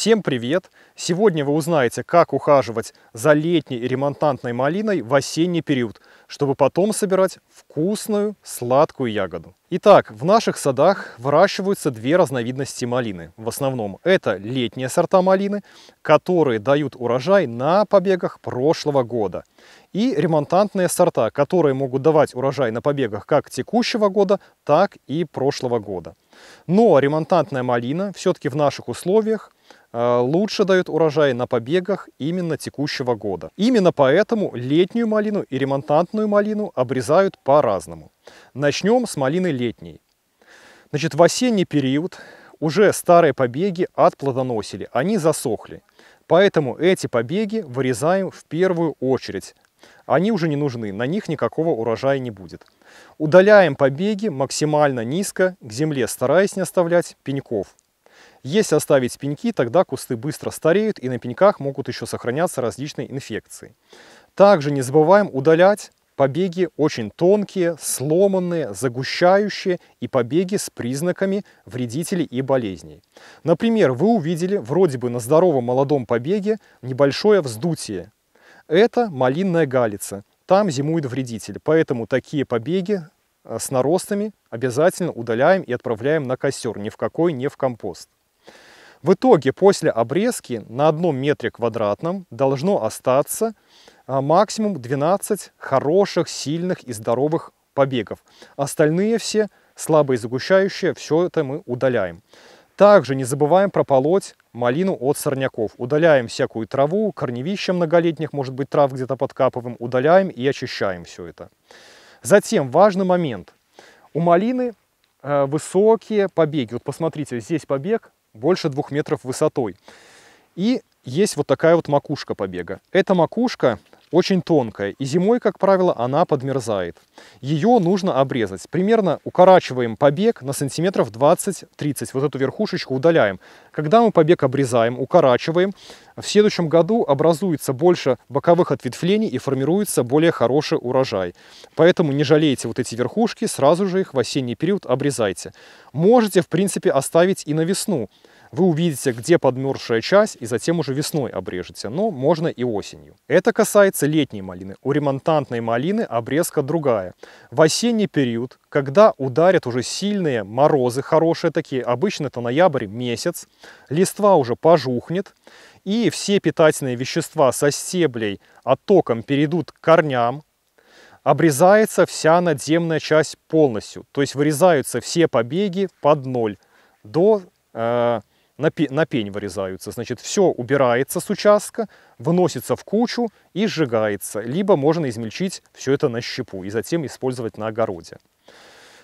Всем привет! Сегодня вы узнаете, как ухаживать за летней ремонтантной малиной в осенний период, чтобы потом собирать вкусную сладкую ягоду. Итак, в наших садах выращиваются две разновидности малины. В основном это летние сорта малины, которые дают урожай на побегах прошлого года. И ремонтантные сорта, которые могут давать урожай на побегах как текущего года, так и прошлого года. Но ремонтантная малина все-таки в наших условиях – Э, лучше дают урожай на побегах именно текущего года. Именно поэтому летнюю малину и ремонтантную малину обрезают по-разному. Начнем с малины летней. Значит, в осенний период уже старые побеги отплодоносили, они засохли. Поэтому эти побеги вырезаем в первую очередь. Они уже не нужны, на них никакого урожая не будет. Удаляем побеги максимально низко к земле, стараясь не оставлять пеньков. Если оставить пеньки, тогда кусты быстро стареют и на пеньках могут еще сохраняться различные инфекции. Также не забываем удалять побеги очень тонкие, сломанные, загущающие и побеги с признаками вредителей и болезней. Например, вы увидели вроде бы на здоровом молодом побеге небольшое вздутие. Это малинная галица. Там зимует вредитель, поэтому такие побеги э, с наростами обязательно удаляем и отправляем на костер, ни в какой не в компост. В итоге после обрезки на одном метре квадратном должно остаться а, максимум 12 хороших, сильных и здоровых побегов. Остальные все слабые загущающие, все это мы удаляем. Также не забываем прополоть малину от сорняков. Удаляем всякую траву, корневища многолетних, может быть, трав где-то подкапываем, удаляем и очищаем все это. Затем важный момент. У малины а, высокие побеги. Вот посмотрите, здесь побег больше двух метров высотой. И есть вот такая вот макушка побега. Эта макушка очень тонкая, и зимой, как правило, она подмерзает. Ее нужно обрезать. Примерно укорачиваем побег на сантиметров 20-30, вот эту верхушечку удаляем. Когда мы побег обрезаем, укорачиваем, в следующем году образуется больше боковых ответвлений и формируется более хороший урожай. Поэтому не жалейте вот эти верхушки, сразу же их в осенний период обрезайте. Можете, в принципе, оставить и на весну. Вы увидите, где подмерзшая часть, и затем уже весной обрежете, но можно и осенью. Это касается летней малины. У ремонтантной малины обрезка другая. В осенний период, когда ударят уже сильные морозы, хорошие такие, обычно это ноябрь месяц, листва уже пожухнет, и все питательные вещества со стеблей оттоком перейдут к корням, обрезается вся надземная часть полностью, то есть вырезаются все побеги под ноль до э, на, пень, на пень вырезаются. Значит, все убирается с участка, выносится в кучу и сжигается. Либо можно измельчить все это на щепу и затем использовать на огороде.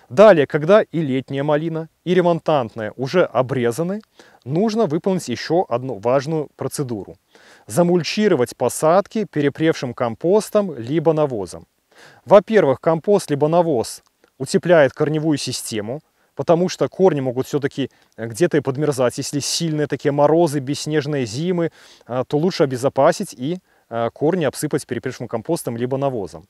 Далее, когда и летняя малина, и ремонтантная уже обрезаны, нужно выполнить еще одну важную процедуру. Замульчировать посадки перепревшим компостом либо навозом. Во-первых, компост либо навоз утепляет корневую систему, потому что корни могут все-таки э, где-то и подмерзать. Если сильные такие морозы, бесснежные зимы, э, то лучше обезопасить и э, корни обсыпать перепрежным компостом либо навозом.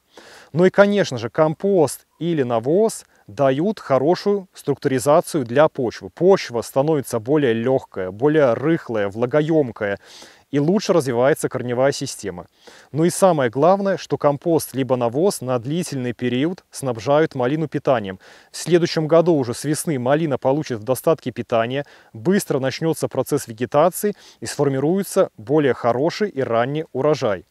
Ну и, конечно же, компост или навоз – дают хорошую структуризацию для почвы. Почва становится более легкая, более рыхлая, влагоемкая и лучше развивается корневая система. Ну и самое главное, что компост либо навоз на длительный период снабжают малину питанием. В следующем году уже с весны малина получит в достатке питания, быстро начнется процесс вегетации и сформируется более хороший и ранний урожай.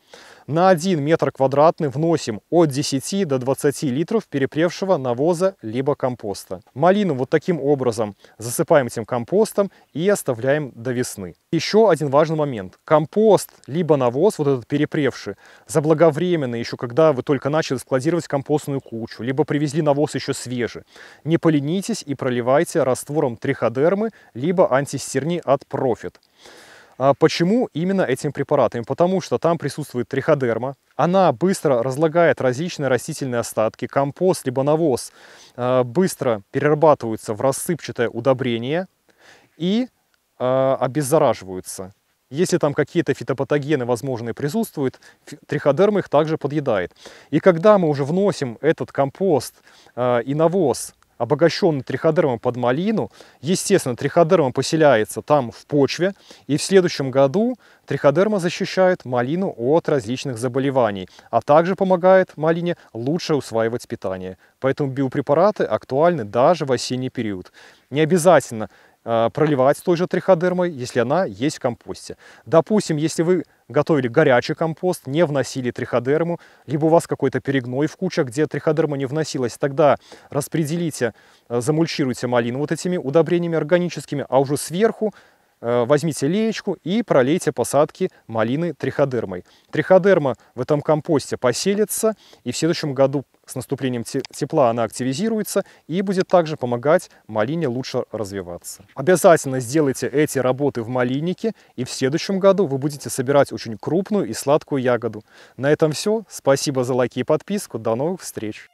На 1 метр квадратный вносим от 10 до 20 литров перепревшего навоза либо компоста. Малину вот таким образом засыпаем этим компостом и оставляем до весны. Еще один важный момент. Компост либо навоз, вот этот перепревший, заблаговременно еще, когда вы только начали складировать компостную кучу, либо привезли навоз еще свежий, не поленитесь и проливайте раствором триходермы либо антистерни от профит. А почему именно этими препаратами? Потому что там присутствует триходерма, она быстро разлагает различные растительные остатки, компост либо навоз а, быстро перерабатываются в рассыпчатое удобрение и а, обеззараживаются. Если там какие-то фитопатогены возможные присутствуют, триходерма их также подъедает. И когда мы уже вносим этот компост и навоз обогащенный триходермом под малину. Естественно, триходерма поселяется там в почве, и в следующем году триходерма защищает малину от различных заболеваний, а также помогает малине лучше усваивать питание. Поэтому биопрепараты актуальны даже в осенний период. Не обязательно Э, проливать с той же триходермой, если она есть в компосте. Допустим, если вы готовили горячий компост, не вносили триходерму, либо у вас какой-то перегной в кучах, где триходерма не вносилась, тогда распределите, э, замульчируйте малину вот этими удобрениями органическими, а уже сверху Э, возьмите леечку и пролейте посадки малины триходермой. Триходерма в этом компосте поселится, и в следующем году с наступлением тепла она активизируется и будет также помогать малине лучше развиваться. Обязательно сделайте эти работы в малиннике, и в следующем году вы будете собирать очень крупную и сладкую ягоду. На этом все. Спасибо за лайки и подписку. До новых встреч!